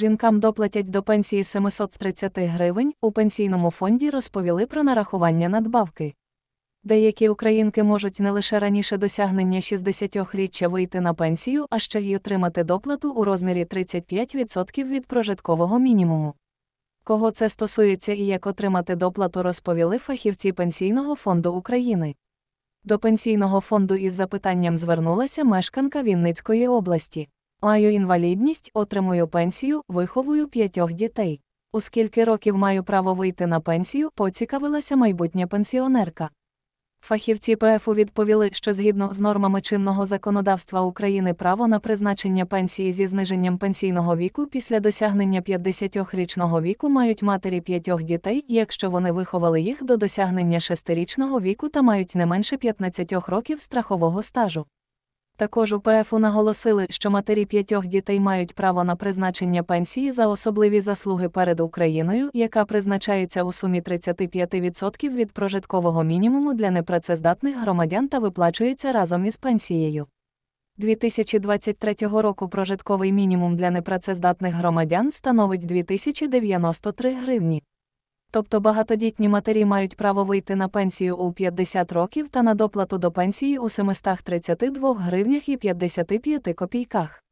Жінкам доплатять до пенсії 730 гривень. У пенсійному фонді розповіли про нарахування надбавки. Деякі українки можуть не лише раніше досягнення 60-річчя вийти на пенсію, а ще й отримати доплату у розмірі 35% від прожиткового мінімуму. Кого це стосується і як отримати доплату, розповіли фахівці Пенсійного фонду України. До пенсійного фонду із запитанням звернулася мешканка Вінницької області. Маю інвалідність, отримую пенсію, виховую п'ятьох дітей. У скільки років маю право вийти на пенсію, поцікавилася майбутня пенсіонерка. Фахівці ПФУ відповіли, що згідно з нормами чинного законодавства України право на призначення пенсії зі зниженням пенсійного віку після досягнення 50-річного віку мають матері п'ятьох дітей, якщо вони виховали їх до досягнення шестирічного віку та мають не менше 15 років страхового стажу. Також УПФУ наголосили, що матері п'ятьох дітей мають право на призначення пенсії за особливі заслуги перед Україною, яка призначається у сумі 35% від прожиткового мінімуму для непрацездатних громадян та виплачується разом із пенсією. 2023 року прожитковий мінімум для непрацездатних громадян становить 2093 гривні. Тобто багатодітні матері мають право вийти на пенсію у 50 років та на доплату до пенсії у 732 гривнях і 55 копійках.